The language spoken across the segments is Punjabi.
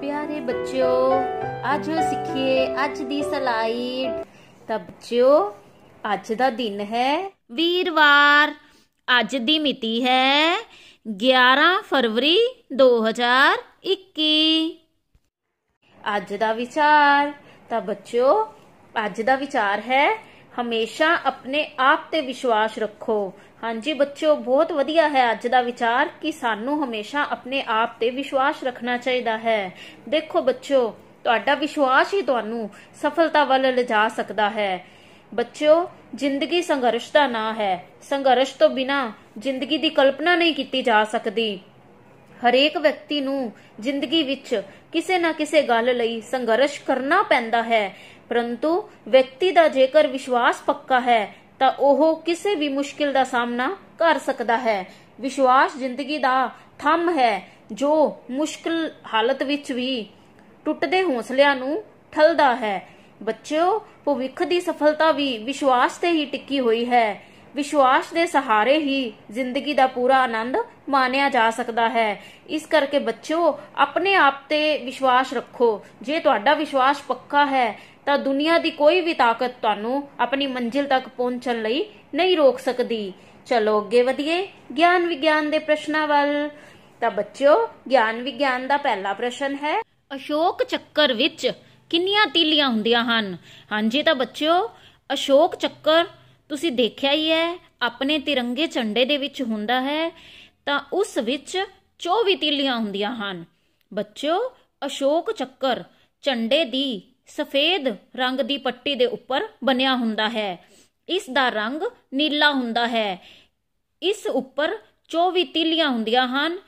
ਪਿਆਰੇ ਬੱਚਿਓ ਅੱਜ ਸਿੱਖੀਏ ਅੱਜ ਦੀ ਸਲਾਈਡ ਤਾਂ ਬੱਚਿਓ ਅੱਜ ਦਾ ਦਿਨ ਹੈ ਵੀਰਵਾਰ ਅੱਜ ਦੀ ਮਿਤੀ ਹੈ 11 ਫਰਵਰੀ 2021 ਅੱਜ ਦਾ ਵਿਚਾਰ ਤਾਂ ਬੱਚਿਓ ਅੱਜ ਦਾ ਵਿਚਾਰ ਹੈ ਹਮੇਸ਼ਾ ਆਪਣੇ ਆਪ ਤੇ ਵਿਸ਼ਵਾਸ ਰੱਖੋ ਹਾਂਜੀ ਬੱਚਿਓ ਬਹੁਤ ਵਧੀਆ ਹੈ ਅੱਜ ਦਾ ਵਿਚਾਰ ਕਿ ਸਾਨੂੰ ਹਮੇਸ਼ਾ ਆਪਣੇ ਆਪ ਤੇ ਵਿਸ਼ਵਾਸ ਰੱਖਣਾ ਚਾਹੀਦਾ ਹੈ ਦੇਖੋ ਬੱਚਿਓ ਤੁਹਾਡਾ ਵਿਸ਼ਵਾਸ ਹੀ ਤੁਹਾਨੂੰ ਸਫਲਤਾ ਵੱਲ ਲਿਜਾ ਸਕਦਾ ਹੈ ਬੱਚਿਓ ਜ਼ਿੰਦਗੀ ਸੰਘਰਸ਼ ਦਾ ਨਾਂ ਹੈ ਸੰਘਰਸ਼ ਤੋਂ ਬਿਨਾ ਜ਼ਿੰਦਗੀ ਦੀ ਕਲਪਨਾ ਨਹੀਂ ਕੀਤੀ ਜਾ ਸਕਦੀ ਹਰੇਕ ਵਿਅਕਤੀ ਨੂੰ ਜ਼ਿੰਦਗੀ ਵਿੱਚ ਕਿਸੇ ਨਾ ਕਿਸੇ ਗੱਲ ਲਈ ਸੰਘਰਸ਼ ਕਰਨਾ ਪੈਂਦਾ ਹੈ ਪਰੰਤੂ ਵਿਅਕਤੀ ਦਾ ਜੇਕਰ ਵਿਸ਼ਵਾਸ ਪੱਕਾ ਹੈ ਤਾਂ ਉਹ ਕਿਸੇ ਵੀ ਮੁਸ਼ਕਿਲ ਦਾ ਸਾਹਮਣਾ ਕਰ ਸਕਦਾ ਹੈ ਵਿਸ਼ਵਾਸ ਜ਼ਿੰਦਗੀ ਦਾ ਥੰਮ ਹੈ ਜੋ ਮੁਸ਼ਕਿਲ ਹਾਲਤ ਵਿੱਚ ਵੀ ਟੁੱਟਦੇ ਹੌਸਲਿਆਂ ਨੂੰ ਠਲਦਾ ਹੈ ਬੱਚਿਓ ਭਵਿੱਖ ਦੀ ਸਫਲਤਾ ਵੀ ਵਿਸ਼ਵਾਸ ਤੇ ਹੀ ਟਿੱਕੀ ਹੋਈ ਹੈ ਵਿਸ਼ਵਾਸ ਦੇ ਸਹਾਰੇ ਹੀ ਜ਼ਿੰਦਗੀ ਦਾ ਪੂਰਾ ਆਨੰਦ ਮਾਣਿਆ ਜਾ ਸਕਦਾ ਹੈ ਇਸ ਕਰਕੇ ਬੱਚਿਓ ਆਪਣੇ ਆਪ ਤੇ ਵਿਸ਼ਵਾਸ ਰੱਖੋ ਜੇ ਤੁਹਾਡਾ ਵਿਸ਼ਵਾਸ ਪੱਕਾ ਹੈ ਤਾਂ ਦੁਨੀਆ ਦੀ ਕੋਈ ਵੀ ਤਾਕਤ ਤੁਹਾਨੂੰ ਆਪਣੀ ਮੰਜ਼ਿਲ ਤੱਕ ਪਹੁੰਚਣ ਲਈ ਨਹੀਂ ਰੋਕ ਸਕਦੀ ਚਲੋ ਅੱਗੇ ਵਧੀਏ ਗਿਆਨ ਵਿਗਿਆਨ ਦੇ ਪ੍ਰਸ਼ਨਾਂ ਵੱਲ ਤਾਂ ਬੱਚਿਓ ਗਿਆਨ ਵਿਗਿਆਨ ਦਾ ਪਹਿਲਾ ਪ੍ਰਸ਼ਨ ਹੈ ਅਸ਼ੋਕ ਚੱਕਰ ਵਿੱਚ ਕਿੰਨੀਆਂ ਤੀਲੀਆਂ ਹੁੰਦੀਆਂ ਹਨ ਹਾਂਜੀ ਤਾਂ ਬੱਚਿਓ ਅਸ਼ੋਕ ਚੱਕਰ ਤੁਸੀਂ ਦੇਖਿਆ ਹੀ ਹੈ ਆਪਣੇ ਤਿਰੰਗੇ ਝੰਡੇ ਦੇ ਵਿੱਚ ਹੁੰਦਾ ਹੈ ਤਾਂ ਉਸ ਵਿੱਚ 24 ਤਿੱਲੀਆਂ ਹੁੰਦੀਆਂ ਹਨ ਬੱਚਿਓ ਅਸ਼ੋਕ ਚੱਕਰ ਝੰਡੇ ਦੀ ਸਫੇਦ ਰੰਗ ਦੀ ਪੱਟੀ ਦੇ ਉੱਪਰ ਬਣਿਆ ਹੁੰਦਾ ਹੈ ਇਸ ਦਾ ਰੰਗ ਨੀਲਾ ਹੁੰਦਾ ਹੈ ਇਸ ਉੱਪਰ 24 ਤਿੱਲੀਆਂ ਹੁੰਦੀਆਂ ਹਨ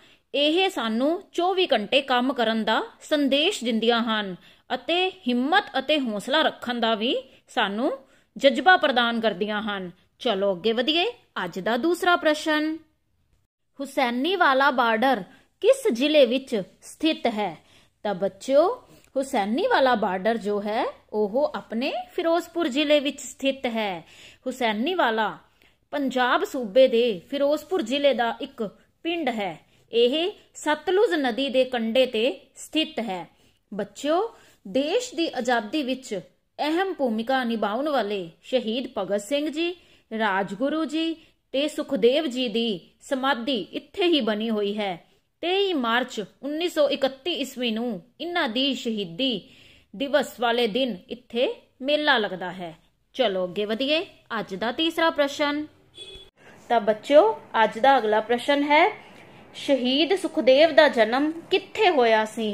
ਇਹ ਸਾਨੂੰ 24 ਘੰਟੇ ਕੰਮ ਕਰਨ ਦਾ ਸੰਦੇਸ਼ ਦਿੰਦੀਆਂ ਹਨ ਅਤੇ ਹਿੰਮਤ ਅਤੇ ਹੌਸਲਾ ਰੱਖਣ ਦਾ ਵੀ ਸਾਨੂੰ ਜਜ਼ਬਾ ਪ੍ਰਦਾਨ ਕਰਦੀਆਂ ਹਨ ਚਲੋ ਅੱਗੇ ਵਧੀਏ ਅੱਜ ਦਾ ਦੂਸਰਾ ਪ੍ਰਸ਼ਨ ਹੁਸੈਨੀ ਵਾਲਾ ਬਾਰਡਰ ਕਿਸ ਜ਼ਿਲ੍ਹੇ ਵਿੱਚ ਸਥਿਤ ਹੈ ਤਾਂ ਬੱਚਿਓ ਹੁਸੈਨੀ ਵਾਲਾ ਬਾਰਡਰ ਜੋ ਹੈ ਉਹ ਆਪਣੇ ਫਿਰੋਜ਼ਪੁਰ ਜ਼ਿਲ੍ਹੇ ਵਿੱਚ ਸਥਿਤ ਹੈ ਹੁਸੈਨੀ ਵਾਲਾ ਪੰਜਾਬ ਸੂਬੇ ਦੇ ਫਿਰੋਜ਼ਪੁਰ ਜ਼ਿਲ੍ਹੇ ਦਾ ਇੱਕ ਪਿੰਡ ਹੈ ਇਹ ਸਤਲੁਜ ਨਦੀ ਦੇ ਕੰਢੇ ਤੇ ਸਥਿਤ ਹੈ ਬੱਚਿਓ ਦੇਸ਼ ਦੀ ਆਜ਼ਾਦੀ ਵਿੱਚ ਅਹਿਮ ਭੂਮਿਕਾ ਨਿਭਾਉਣ ਵਾਲੇ ਸ਼ਹੀਦ ਭਗਤ ਸਿੰਘ ਜੀ ਰਾਜਗੁਰੂ ਜੀ ਤੇ ਸੁਖਦੇਵ ਜੀ ਦੀ ਸਮਾਧੀ ਇੱਥੇ ਹੀ ਬਣੀ ਹੋਈ ਹੈ 23 ਮਾਰਚ 1931 ਈਸਵੀ ਨੂੰ ਇਹਨਾਂ ਦੀ ਸ਼ਹੀਦੀ ਦਿਵਸ ਵਾਲੇ ਦਿਨ ਇੱਥੇ ਮੇਲਾ ਲੱਗਦਾ ਹੈ ਚਲੋ ਅੱਗੇ ਵਧੀਏ ਅੱਜ ਦਾ ਤੀਸਰਾ ਪ੍ਰਸ਼ਨ ਤਾਂ ਬੱਚਿਓ ਅੱਜ ਦਾ ਅਗਲਾ ਪ੍ਰਸ਼ਨ ਹੈ ਸ਼ਹੀਦ ਸੁਖਦੇਵ ਦਾ ਜਨਮ ਕਿੱਥੇ ਹੋਇਆ ਸੀ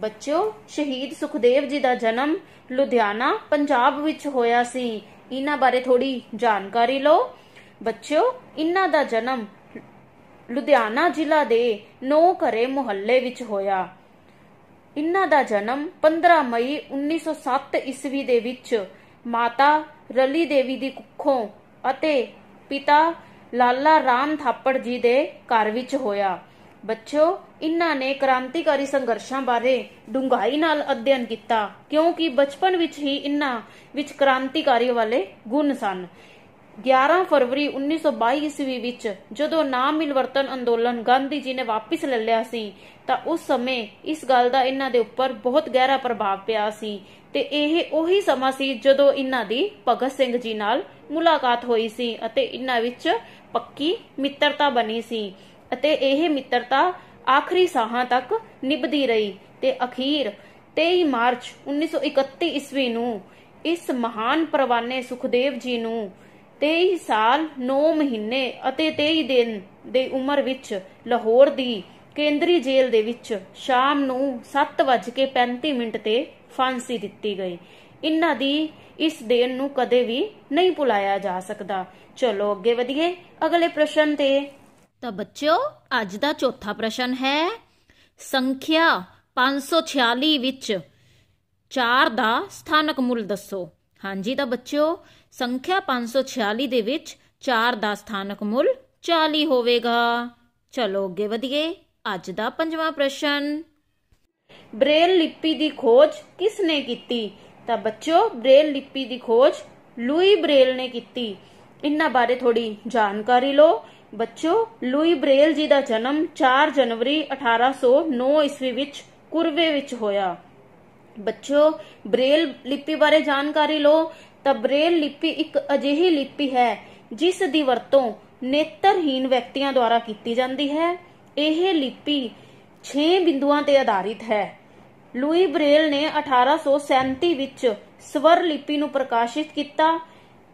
ਬੱਚਿਓ ਸ਼ਹੀਦ ਸੁਖਦੇਵ ਜੀ ਦਾ ਜਨਮ ਲੁਧਿਆਣਾ ਪੰਜਾਬ ਵਿੱਚ ਹੋਇਆ ਸੀ ਇਹਨਾਂ ਬਾਰੇ ਥੋੜੀ ਜਾਣਕਾਰੀ ਲਓ ਬੱਚਿਓ ਇਹਨਾਂ ਦਾ ਜਨਮ ਲੁਧਿਆਣਾ ਜ਼ਿਲ੍ਹਾ ਦੇ ਨੋ ਘਰੇ ਮੁਹੱਲੇ ਵਿੱਚ ਹੋਇਆ ਇਹਨਾਂ ਦਾ ਜਨਮ 15 ਮਈ 1907 ਈਸਵੀ ਦੇ ਵਿੱਚ ਮਾਤਾ ਰਲੀ ਦੇਵੀ ਦੀ ਕੁੱਖੋਂ ਅਤੇ ਪਿਤਾ ਲਾਲਾ ਰਾਮ ਥਾਪੜ ਜੀ ਦੇ ਘਰ ਵਿੱਚ ਹੋਇਆ ਬੱਚੋ ਇਹਨਾਂ ਨੇ ਕ੍ਰਾਂਤੀਕਾਰੀ ਸੰਘਰਸ਼ਾਂ ਬਾਰੇ ਡੂੰਘਾਈ ਨਾਲ ਅਧਿਐਨ ਕੀਤਾ ਕਿਉਂਕਿ ਬਚਪਨ ਵਿੱਚ ਹੀ ਇਹਨਾਂ ਵਿੱਚ ਕ੍ਰਾਂਤੀਕਾਰੀ ਵਾਲੇ ਗੁਣ ਸਨ 11 ਫਰਵਰੀ 1922 ਈਸਵੀ ਵਿੱਚ ਜਦੋਂ ਨਾਮ ਮਿਲਵਰਤਨ ਅੰਦੋਲਨ ਗਾਂਧੀ ਜੀ ਨੇ ਵਾਪਸ ਲੈ ਲਿਆ ਸੀ ਤਾਂ ਉਸ ਸਮੇਂ ਇਸ ਗੱਲ ਦਾ ਇਹਨਾਂ ਦੇ ਉੱਪਰ ਬਹੁਤ ਗਹਿਰਾ ਪ੍ਰਭਾਵ ਪਿਆ ਸੀ ਤੇ ਇਹ ਉਹੀ ਸਮਾਂ ਸੀ ਜਦੋਂ ਇਹਨਾਂ ਦੀ ਭਗਤ ਸਿੰਘ ਜੀ ਨਾਲ ਮੁਲਾਕਾਤ ਹੋਈ ਸੀ ਅਤੇ ਇਹਨਾਂ ਵਿੱਚ ਪੱਕੀ ਮਿੱਤਰਤਾ ਬਣੀ ਸੀ ਅਤੇ ਇਹ ਮਿੱਤਰਤਾ ਆਖਰੀ ਸਾਹਾਂ ਤੱਕ ਨਿਭਦੀ ਰਹੀ ਤੇ ਅਖੀਰ 23 ਮਾਰਚ 1931 ਈਸਵੀ ਨੂੰ ਇਸ ਮਹਾਨ ਪਰਵਾਨੇ ਸੁਖਦੇਵ ਜੀ ਨੂੰ 23 ਸਾਲ 9 ਮਹੀਨੇ ਅਤੇ 23 ਦਿਨ ਦੇ ਉਮਰ ਵਿੱਚ ਲਾਹੌਰ ਦੀ ਕੇਂਦਰੀ ਜੇਲ੍ਹ ਦੇ ਵਿੱਚ ਸ਼ਾਮ ਨੂੰ 7:35 ਮਿੰਟ ਤੇ ਫਾਂਸੀ ਦਿੱਤੀ ਗਈ ਇਹਨਾਂ ਦੀ ਇਸ ਦਿਨ ਨੂੰ ਕਦੇ ਵੀ ਨਹੀਂ ਭੁਲਾਇਆ ਜਾ ਸਕਦਾ ਚਲੋ ਅੱਗੇ ਵਧੀਏ ਅਗਲੇ ਪ੍ਰਸ਼ਨ ਤੇ ਤਾਂ ਬੱਚਿਓ ਅੱਜ ਦਾ ਚੌਥਾ ਪ੍ਰਸ਼ਨ ਹੈ ਸੰਖਿਆ 546 ਵਿੱਚ 4 ਦਾ ਸਥਾਨਕ ਮੁੱਲ ਦੱਸੋ ਹਾਂਜੀ ਤਾਂ ਬੱਚਿਓ ਸੰਖਿਆ 546 ਦੇ ਵਿੱਚ 4 ਦਾ ਸਥਾਨਕ ਮੁੱਲ 40 ਹੋਵੇਗਾ ਚਲੋ ਅੱਗੇ ਵਧੀਏ ਅੱਜ ਦਾ ਪੰਜਵਾਂ ਪ੍ਰਸ਼ਨ ਬ੍ਰੇਲ ਲਿਪੀ ਦੀ ਖੋਜ ਕਿਸ ਨੇ ਕੀਤੀ ਤਾਂ ਬੱਚਿਓ ਬ੍ਰੇਲ ਲਿਪੀ ਦੀ ਖੋਜ ਲੂਈ ਬ੍ਰੇਲ ਨੇ ਕੀਤੀ ਇਹਨਾਂ ਬਾਰੇ ਥੋੜੀ ਜਾਣਕਾਰੀ ਲਓ ਬੱਚੋ ਲੂਈ ਬ੍ਰੇਲ ਜੀ ਦਾ ਜਨਮ 4 ਜਨਵਰੀ 1809 ਈਸਵੀ ਵਿੱਚ ਕੁਰਵੇ ਵਿੱਚ ਹੋਇਆ ਬੱਚੋ ਬ੍ਰੇਲ ਲਿਪੀ ਬਾਰੇ ਜਾਣਕਾਰੀ ਲਓ ਤਾਂ ਬ੍ਰੇਲ ਲਿਪੀ ਇੱਕ ਅਜਿਹੀ ਲਿਪੀ ਹੈ ਜਿਸ ਦੀ ਵਰਤੋਂ ਨੇਤਰਹੀਨ ਵਿਅਕਤੀਆਂ ਦੁਆਰਾ ਕੀਤੀ ਜਾਂਦੀ ਹੈ ਇਹ ਲਿਪੀ 6 ਬਿੰਦੂਆਂ ਤੇ ਆਧਾਰਿਤ ਹੈ ਲੂਈ ਬ੍ਰੇਲ ਨੇ 1837 ਵਿੱਚ ਸਵਰ ਲਿਪੀ ਨੂੰ ਪ੍ਰਕਾਸ਼ਿਤ ਕੀਤਾ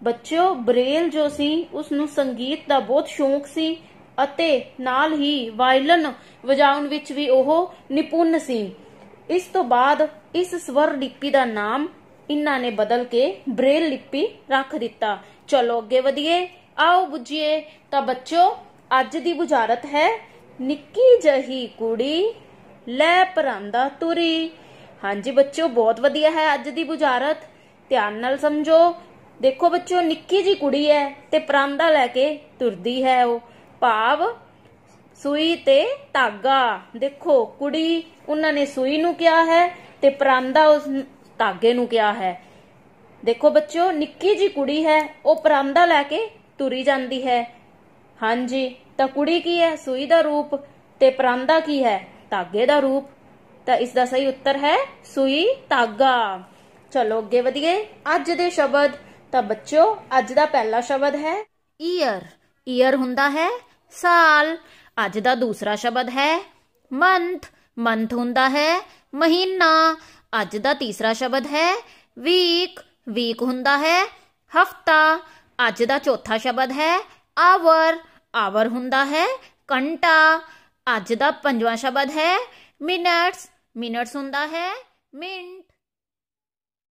ਬੱਚਿਓ ਬ੍ਰੇਲ ਜੋ ਸੀ ਉਸ ਨੂੰ ਸੰਗੀਤ ਦਾ ਬਹੁਤ ਸ਼ੌਂਕ ਸੀ ਅਤੇ ਨਾਲ ਹੀ ਵਾਇਲਨ ਵਜਾਉਣ ਵਿੱਚ ਵੀ ਉਹ ਨਿਪੁੰਨ ਸੀ ਇਸ ਤੋਂ ਬਾਅਦ ਇਸ ਸਵਰ ਲਿਪੀ ਦਾ ਨਾਮ ਇਹਨਾਂ ਨੇ ਬਦਲ ਕੇ ਬ੍ਰੇਲ ਲਿਪੀ ਰੱਖ ਦਿੱਤਾ ਚਲੋ ਅੱਗੇ ਵਧੀਏ ਆਓ ਬੁੱਝੀਏ ਤਾਂ ਬੱਚਿਓ ਅੱਜ ਦੀ ਬੁਝਾਰਤ ਹੈ ਨਿੱਕੀ ਜਹੀ ਕੁੜੀ ਲੈ ਪਰਾਂਦਾ ਤੁਰੀ ਹਾਂਜੀ ਬੱਚਿਓ ਬਹੁਤ ਵਧੀਆ ਹੈ ਅੱਜ ਦੀ ਬੁਝਾਰਤ ਧਿਆਨ ਨਾਲ ਸਮਝੋ ਦੇਖੋ ਬੱਚਿਓ ਨਿੱਕੀ ਜੀ ਕੁੜੀ ਹੈ ਤੇ ਪਰਾਂਦਾ ਲੈ ਕੇ ਤੁਰਦੀ ਹੈ ਉਹ ਭਾਵ ਸੂਈ ਤੇ ਧਾਗਾ ਦੇਖੋ ਕੁੜੀ ਉਹਨਾਂ ਨੇ ਸੂਈ ਨੂੰ ਕਿਹਾ ਹੈ ਤੇ ਪਰਾਂਦਾ ਉਸ ਧਾਗੇ ਨੂੰ ਕਿਹਾ ਹੈ ਦੇਖੋ ਬੱਚਿਓ ਨਿੱਕੀ ਜੀ ਕੁੜੀ ਹੈ ਉਹ ਪਰਾਂਦਾ ਲੈ ਕੇ ਤੁਰੀ ਜਾਂਦੀ ਹੈ ਹਾਂਜੀ ਤਾਂ ਕੁੜੀ ਕੀ ਹੈ ਸੂਈ ਦਾ ਰੂਪ ਤੇ ਪਰਾਂਦਾ ਕੀ ਹੈ ਧਾਗੇ ਦਾ ਰੂਪ ਤਾਂ ਇਸ ਦਾ ਸਹੀ ਉੱਤਰ ਹੈ ਸੂਈ ਧਾਗਾ ਚਲੋ ਅੱਗੇ ਵਧੀਏ ਅੱਜ ਦੇ ਸ਼ਬਦ तो बच्चो अज का पहला शब्द है ईयर ईयर हुंदा साल अज का दूसरा शब्द है मंथ मंथ हुंदा महीना अज का तीसरा शब्द है वीक वीक हुंदा हफ्ता अज का चौथा शब्द है आवर आवर हों घंटा अज का पंजा शब्द है मिनट्स मिनट्स हुंदा है मिनट